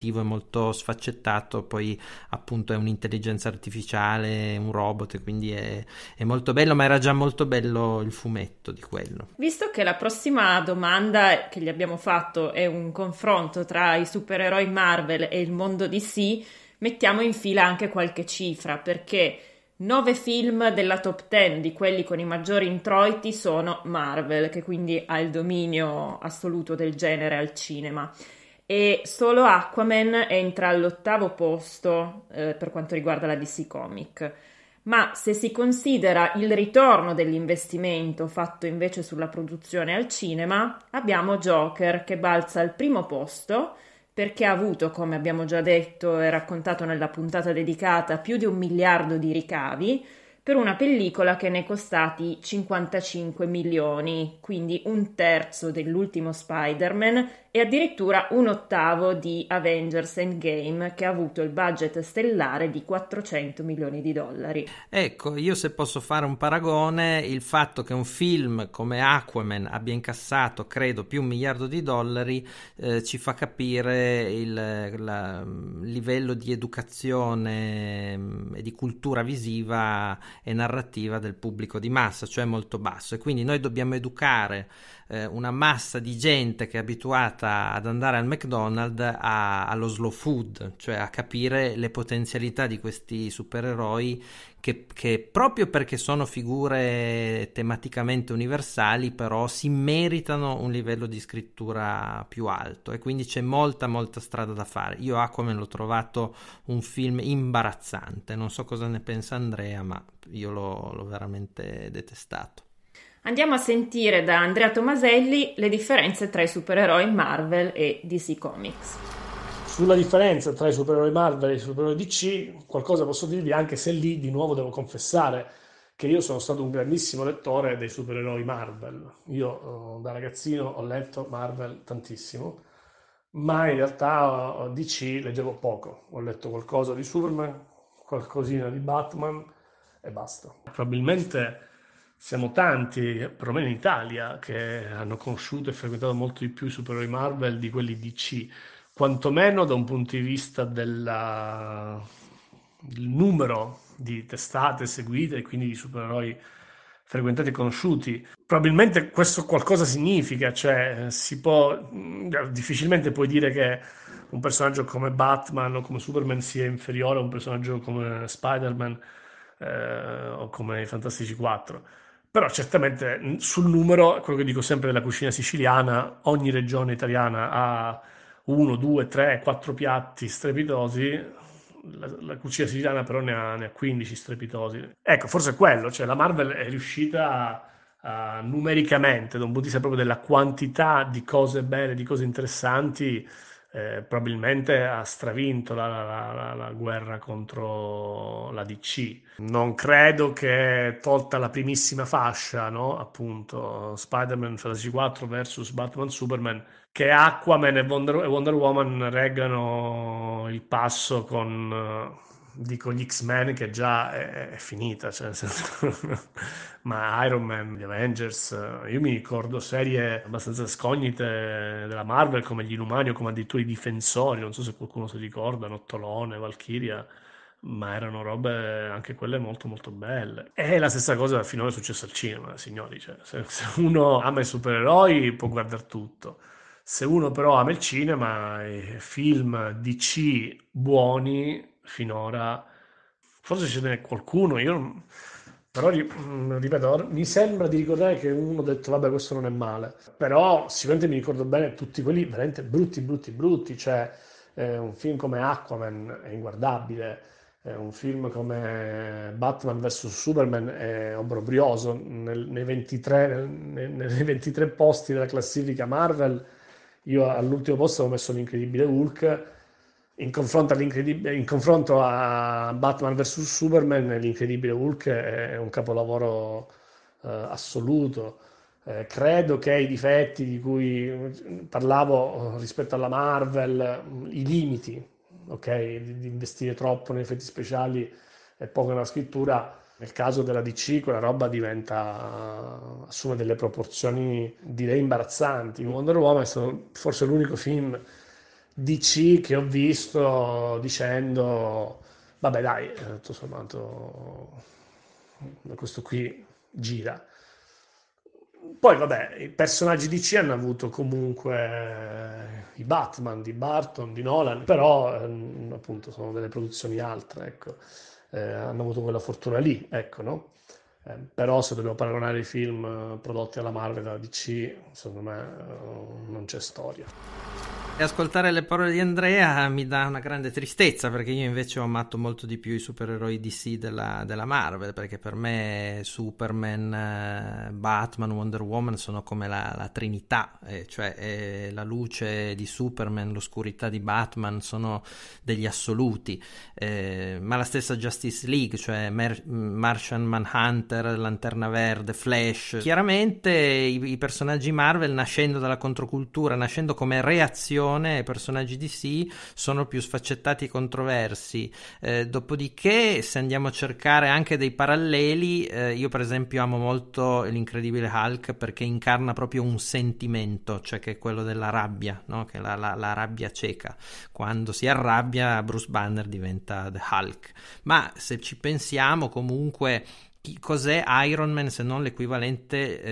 è molto sfaccettato, poi appunto è un'intelligenza artificiale, un robot, quindi è, è, molto bello, ma era già molto bello il fumetto di quello. Visto che la prossima domanda che gli abbiamo fatto è un confronto tra i supereroi Marvel e il mondo DC, mettiamo in fila anche qualche cifra, perché nove film della top 10 di quelli con i maggiori introiti sono Marvel, che quindi ha il dominio assoluto del genere al cinema e solo Aquaman entra all'ottavo posto eh, per quanto riguarda la DC Comic. Ma se si considera il ritorno dell'investimento fatto invece sulla produzione al cinema, abbiamo Joker che balza al primo posto perché ha avuto, come abbiamo già detto e raccontato nella puntata dedicata, più di un miliardo di ricavi, per una pellicola che ne è costati 55 milioni, quindi un terzo dell'ultimo Spider-Man e addirittura un ottavo di Avengers Endgame che ha avuto il budget stellare di 400 milioni di dollari. Ecco, io se posso fare un paragone, il fatto che un film come Aquaman abbia incassato, credo, più un miliardo di dollari eh, ci fa capire il la, mm, livello di educazione mm, e di cultura visiva e narrativa del pubblico di massa, cioè molto basso. E quindi noi dobbiamo educare eh, una massa di gente che è abituata ad andare al McDonald's a, allo slow food, cioè a capire le potenzialità di questi supereroi che, che proprio perché sono figure tematicamente universali però si meritano un livello di scrittura più alto e quindi c'è molta molta strada da fare. Io Aquaman l'ho trovato un film imbarazzante, non so cosa ne pensa Andrea ma io l'ho, l'ho veramente detestato. Andiamo a sentire da Andrea Tomaselli le differenze tra i supereroi Marvel e DC Comics. Sulla differenza tra i supereroi Marvel e i supereroi DC, qualcosa posso dirvi, anche se lì di nuovo devo confessare che io sono stato un grandissimo lettore dei supereroi Marvel. Io eh, da ragazzino ho letto Marvel tantissimo, ma in realtà eh, DC leggevo poco. Ho letto qualcosa di Superman, qualcosina di Batman e basta. Probabilmente siamo tanti, perlomeno in Italia, che hanno conosciuto e frequentato molto di più i supereroi Marvel di quelli DC quantomeno da un punto di vista della, del numero di testate seguite e quindi di supereroi frequentati e conosciuti. Probabilmente questo qualcosa significa, cioè si può, difficilmente puoi dire che un personaggio come Batman o come Superman sia inferiore a un personaggio come Spider-Man eh, o come i Fantastici 4. Però certamente sul numero, quello che dico sempre della cucina siciliana, ogni regione italiana ha uno, due, tre, quattro piatti strepitosi, la, la, cucina siciliana però ne ha, ne ha 15 strepitosi. Ecco, forse è quello, cioè la Marvel è riuscita uh, numericamente, da un punto di vista proprio della quantità di cose belle, di cose interessanti, eh, probabilmente ha stravinto la, la, la, la, guerra contro la DC. Non credo che tolta la primissima fascia, no? appunto, Spider-Man Fantasy 4 versus Batman Superman, che Aquaman e Wonder, e Wonder Woman reggano il passo con eh, dico gli X-Men che già è, è finita, cioè, ma Iron Man, gli Avengers, eh, io mi ricordo serie abbastanza scognite della Marvel come gli Inumani o come addirittura i Difensori, non so se qualcuno si ricorda, Nottolone, Valkyria ma erano robe anche quelle molto molto belle. E la stessa cosa finora è successa al cinema, signori, cioè, se, se, uno ama i supereroi può guardare tutto. Se uno però ama il cinema, eh, film DC buoni finora. Forse ce n'è qualcuno, io però mm, ripeto, mi sembra di ricordare che uno ha detto vabbè questo non è male, però sicuramente mi ricordo bene tutti quelli veramente brutti, brutti, brutti, cioè eh, un film come Aquaman è inguardabile, eh, un film come Batman vs Superman è obbrobrioso, nel, nei, 23, nel, nei 23 posti della classifica Marvel io all'ultimo posto avevo messo l'incredibile Hulk in confronto, in confronto a Batman vs Superman, l'incredibile Hulk è un capolavoro eh, assoluto. Eh, credo che i difetti di cui parlavo eh, rispetto alla Marvel, mm, i limiti, okay, di, di, investire troppo nei effetti speciali e poco nella scrittura, nel caso della DC quella roba diventa, assume delle proporzioni direi imbarazzanti. Wonder Woman è stato forse l'unico film DC che ho visto dicendo, vabbè dai, eh, tutto sommato questo qui gira. Poi vabbè, i personaggi DC hanno avuto comunque eh, i Batman di Barton, di Nolan, però ehm, appunto sono delle produzioni altre, ecco. Eh, hanno avuto quella fortuna lì, ecco, no? Eh, però se dobbiamo paragonare i film eh, prodotti alla Marvel e alla DC, secondo me non c'è storia. E ascoltare le parole di Andrea mi dà una grande tristezza perché io invece ho amato molto di più i supereroi DC della, della Marvel perché per me Superman, eh, Batman, Wonder Woman sono come la, la trinità, eh, cioè eh, la luce di Superman, l'oscurità di Batman sono degli assoluti, eh, ma la stessa Justice League, cioè Mer- Martian Manhunter, Lanterna Verde, Flash, chiaramente i, i personaggi Marvel nascendo dalla controcultura, nascendo come reazione narrazione e personaggi di sì sono più sfaccettati e controversi. Eh, dopodiché, se andiamo a cercare anche dei paralleli, eh, io per esempio amo molto l'incredibile Hulk perché incarna proprio un sentimento, cioè che è quello della rabbia, no? che è la, la, la rabbia cieca. Quando si arrabbia, Bruce Banner diventa The Hulk. Ma se ci pensiamo, comunque cos'è Iron Man se non l'equivalente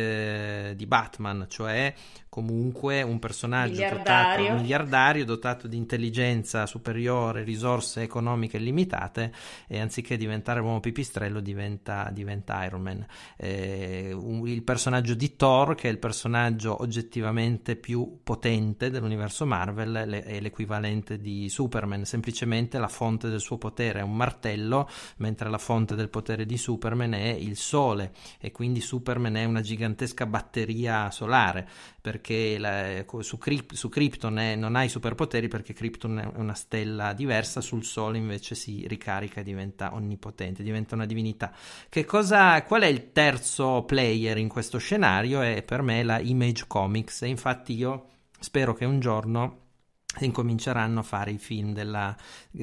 eh, di Batman, cioè comunque un personaggio miliardario. Dotato, miliardario dotato di intelligenza superiore, risorse economiche limitate e anziché diventare uomo pipistrello diventa, diventa Iron Man. Eh, un, il personaggio di Thor, che è il personaggio oggettivamente più potente dell'universo Marvel, le, è l'equivalente di Superman, semplicemente la fonte del suo potere è un martello, mentre la fonte del potere di Superman è è il Sole e quindi Superman è una gigantesca batteria solare perché la, su, su, Krypton è, non hai superpoteri perché Krypton è una stella diversa, sul Sole invece si ricarica e diventa onnipotente, diventa una divinità. Cosa, qual è il terzo player in questo scenario? È per me la Image Comics e infatti io spero che un giorno incominceranno a fare i film della,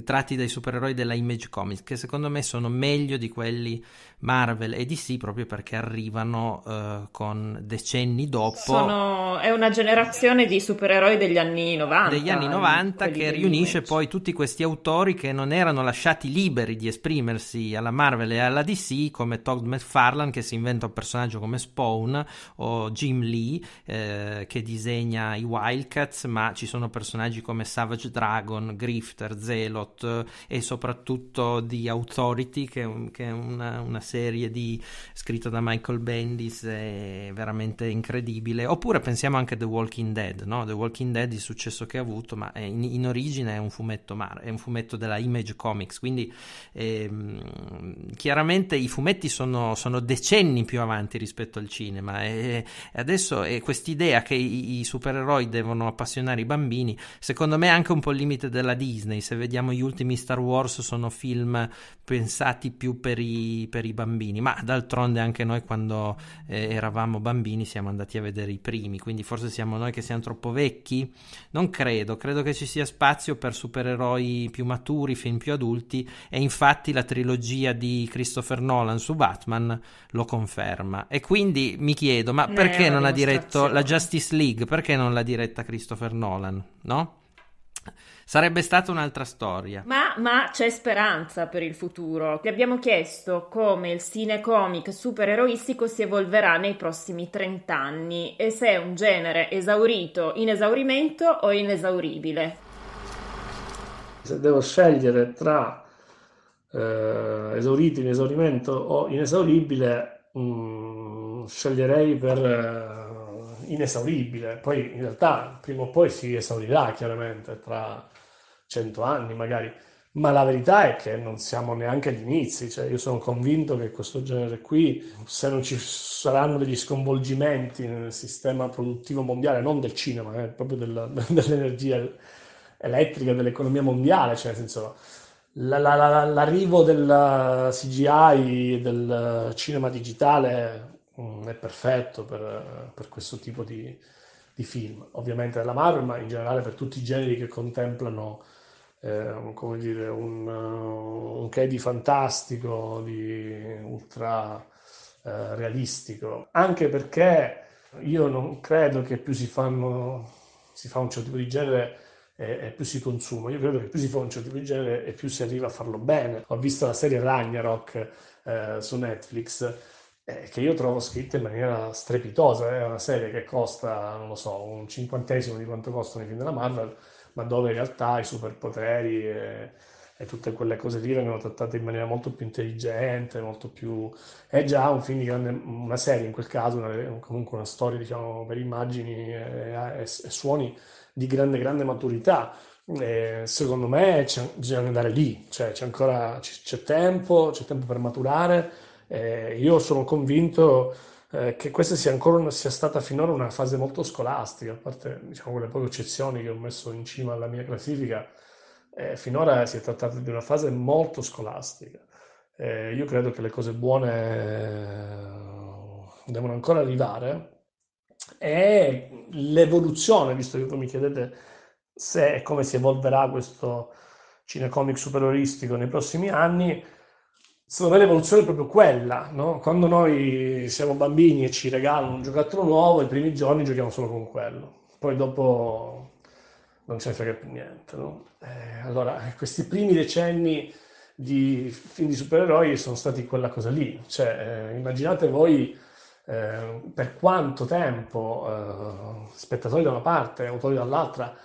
tratti dai supereroi della Image Comics che secondo me sono meglio di quelli Marvel e DC proprio perché arrivano uh, con decenni dopo sono, è una generazione di supereroi degli anni 90 degli anni 90 eh, che riunisce Image. poi tutti questi autori che non erano lasciati liberi di esprimersi alla Marvel e alla DC come Todd McFarlane che si inventa un personaggio come Spawn o Jim Lee eh, che disegna i Wildcats ma ci sono personaggi come Savage Dragon, Grifter, Zelot eh, e soprattutto di Authority, che, che è una, una serie di, scritta da Michael Bendis, è veramente incredibile. Oppure pensiamo anche a The Walking Dead, no? The Walking Dead, il successo che ha avuto, ma in, in origine è un fumetto, mar- è un fumetto della Image Comics, quindi ehm, chiaramente i fumetti sono, sono, decenni più avanti rispetto al cinema e, e adesso quest'idea che i, i supereroi devono appassionare i bambini, secondo me è anche un po' il limite della Disney. Se vediamo gli ultimi Star Wars sono film pensati più per i, per i bambini, ma d'altronde anche noi quando eh, eravamo bambini siamo andati a vedere i primi, quindi forse siamo noi che siamo troppo vecchi? Non credo, credo che ci sia spazio per supereroi più maturi, film più adulti e infatti la trilogia di Christopher Nolan su Batman lo conferma. E quindi mi chiedo, ma perché eh, non ha diretto la Justice League? Perché non l'ha diretta Christopher Nolan? No? Sarebbe stata un'altra storia. Ma, ma, c'è speranza per il futuro. Ti abbiamo chiesto come il cinecomic supereroistico si evolverà nei prossimi 30 anni e se è un genere esaurito, in esaurimento o inesauribile. Se devo scegliere tra eh, esaurito, in esaurimento o inesauribile, mh, mm, sceglierei per... Eh, inesauribile, poi in realtà prima o poi si esaurirà chiaramente tra cento anni magari, ma la verità è che non siamo neanche agli inizi, cioè io sono convinto che questo genere qui, se non ci saranno degli sconvolgimenti nel sistema produttivo mondiale, non del cinema, eh, proprio della, dell'energia elettrica, dell'economia mondiale, cioè nel senso la, la, la, l'arrivo del CGI e del cinema digitale Mm, è perfetto per, per questo tipo di, di, film, ovviamente della Marvel, ma in generale per tutti i generi che contemplano eh, come dire, un, eh, un Cady fantastico, di ultra eh, realistico, anche perché io non credo che più si, fanno, si fa un certo tipo di genere e, più si consuma. Io credo che più si fa un certo tipo di genere e più si arriva a farlo bene. Ho visto la serie Ragnarok eh, su Netflix eh, che io trovo scritta in maniera strepitosa. Eh, è una serie che costa, non lo so, un cinquantesimo di quanto costano i film della Marvel, ma dove in realtà i superpoteri e, e tutte quelle cose lì vengono trattate in maniera molto più intelligente, molto più... È già un film di grande... una serie in quel caso, una, comunque una storia, diciamo, per immagini e, e, e suoni di grande, grande maturità. Eh, secondo me c'è, bisogna andare lì, cioè c'è ancora c'è, c'è tempo, c'è tempo per maturare, eh, io sono convinto eh, che questa sia, ancora, sia stata finora una fase molto scolastica, a parte diciamo, quelle poche eccezioni che ho messo in cima alla mia classifica, eh, finora si è trattata di una fase molto scolastica. Eh, io credo che le cose buone eh, devono ancora arrivare e l'evoluzione, visto che voi mi chiedete se e come si evolverà questo cinecomic superoristico nei prossimi anni, secondo me l'evoluzione è proprio quella, no? Quando noi siamo bambini e ci regalano un giocattolo nuovo, i primi giorni giochiamo solo con quello, poi dopo non ce ne frega più niente, no? eh, allora, questi primi decenni di film di supereroi sono stati quella cosa lì, cioè, eh, immaginate voi eh, per quanto tempo eh, spettatori da una parte, autori dall'altra,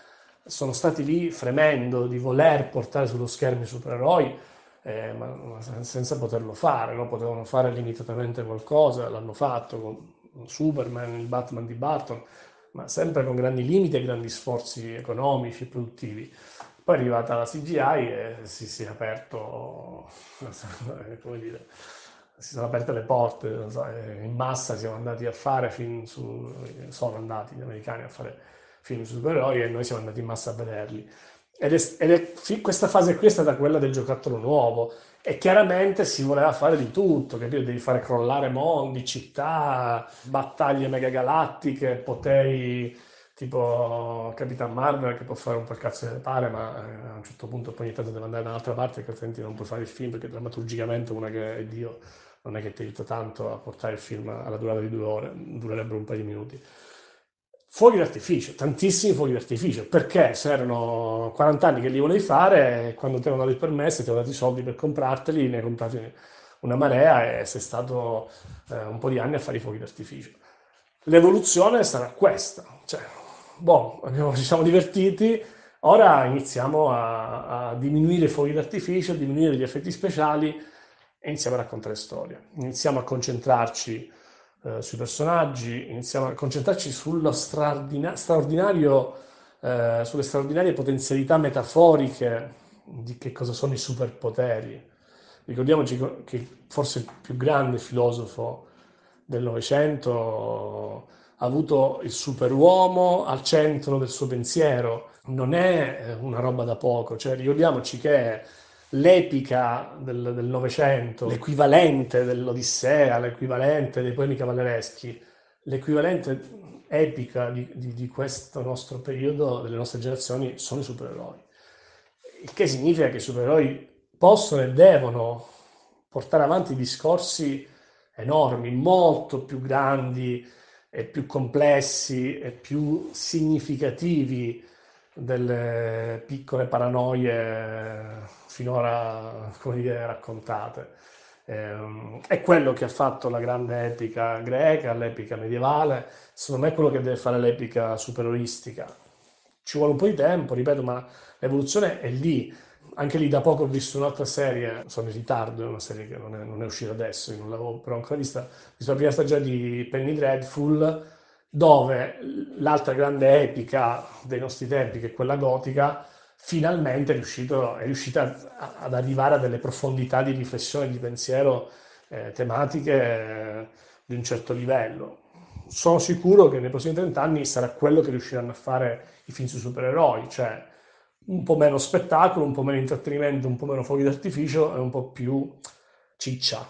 sono stati lì fremendo di voler portare sullo schermo i supereroi, eh, ma, ma senza poterlo fare, no? potevano fare limitatamente qualcosa, l'hanno fatto con Superman, il Batman di Barton, ma sempre con grandi limiti e grandi sforzi economici e produttivi. Poi è arrivata la CGI e si, si è aperto, eh, come dire, si sono aperte le porte, eh, in massa siamo andati a fare film su, sono andati gli americani a fare film supereroi e noi siamo andati in massa a vederli. Ed è, ed è sì, questa fase qui è stata quella del giocattolo nuovo e chiaramente si voleva fare di tutto, capito? Devi fare crollare mondi, città, battaglie megagalattiche, poteri tipo Capitan Marvel che può fare un po' il cazzo che ne pare, ma eh, a un certo punto poi ogni tanto deve andare da un'altra parte perché altrimenti non puoi fare il film perché drammaturgicamente una che è Dio non è che ti aiuta tanto a portare il film alla durata di due ore, durerebbero un paio di minuti fuochi d'artificio, tantissimi fuochi d'artificio, perché se erano 40 anni che li volevi fare, quando ti hanno dato il permesso, ti hanno dato i soldi per comprarteli, ne hai comprati una marea e sei stato eh, un po' di anni a fare i fuochi d'artificio. L'evoluzione sarà questa, cioè, boh, abbiamo, ci siamo divertiti, ora iniziamo a, a diminuire i fuochi d'artificio, a diminuire gli effetti speciali e iniziamo a raccontare storie, iniziamo a concentrarci eh, sui personaggi, iniziamo a concentrarci sullo straordina- straordinario, eh, sulle straordinarie potenzialità metaforiche di che cosa sono i superpoteri. Ricordiamoci che forse il più grande filosofo del Novecento ha avuto il superuomo al centro del suo pensiero. Non è eh, una roba da poco, cioè ricordiamoci che l'epica del, del Novecento, l'equivalente dell'Odissea, l'equivalente dei poemi cavallereschi, l'equivalente epica di, di, di questo nostro periodo, delle nostre generazioni, sono i supereroi. Il che significa che i supereroi possono e devono portare avanti discorsi enormi, molto più grandi e più complessi e più significativi delle piccole paranoie finora dire, raccontate. Ehm, è quello che ha fatto la grande epica greca, l'epica medievale, secondo me è quello che deve fare l'epica superioristica. Ci vuole un po' di tempo, ripeto, ma l'evoluzione è lì. Anche lì da poco ho visto un'altra serie, sono in ritardo, è una serie che non è, non è uscita adesso, io non l'avevo però ancora vista, ho visto la prima stagione di Penny Dreadful, dove l'altra grande epica dei nostri tempi, che è quella gotica, finalmente è, riuscito, è riuscita ad arrivare a delle profondità di riflessione, di pensiero, eh, tematiche eh, di un certo livello. Sono sicuro che nei prossimi trent'anni sarà quello che riusciranno a fare i film sui supereroi, cioè un po' meno spettacolo, un po' meno intrattenimento, un po' meno fuochi d'artificio e un po' più ciccia,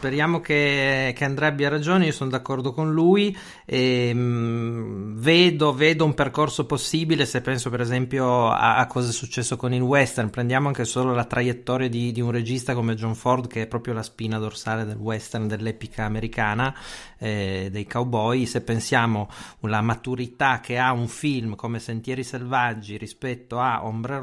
speriamo che, che Andrea abbia ragione, io sono d'accordo con lui, e, ehm, mh, vedo, vedo, un percorso possibile se penso per esempio a, a, cosa è successo con il western, prendiamo anche solo la traiettoria di, di, un regista come John Ford che è proprio la spina dorsale del western, dell'epica americana, eh, dei cowboy, se pensiamo alla maturità che ha un film come Sentieri Selvaggi rispetto a Ombre